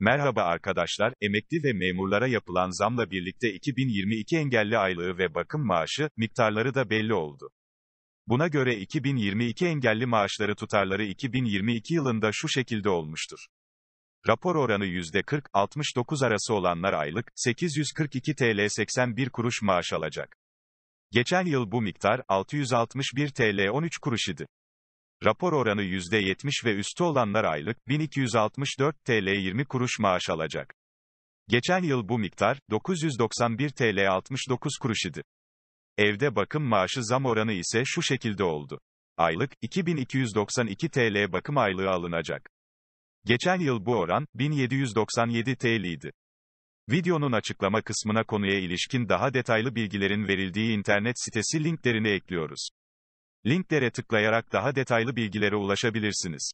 Merhaba arkadaşlar, emekli ve memurlara yapılan zamla birlikte 2022 engelli aylığı ve bakım maaşı miktarları da belli oldu. Buna göre 2022 engelli maaşları tutarları 2022 yılında şu şekilde olmuştur. Rapor oranı %40-69 arası olanlar aylık 842 TL 81 kuruş maaş alacak. Geçen yıl bu miktar 661 TL 13 kuruş idi. Rapor oranı %70 ve üstü olanlar aylık 1264 TL 20 kuruş maaş alacak. Geçen yıl bu miktar 991 TL 69 kuruş idi. Evde bakım maaşı zam oranı ise şu şekilde oldu. Aylık 2292 TL bakım aylığı alınacak. Geçen yıl bu oran 1797 TL idi. Videonun açıklama kısmına konuya ilişkin daha detaylı bilgilerin verildiği internet sitesi linklerini ekliyoruz. Linklere tıklayarak daha detaylı bilgilere ulaşabilirsiniz.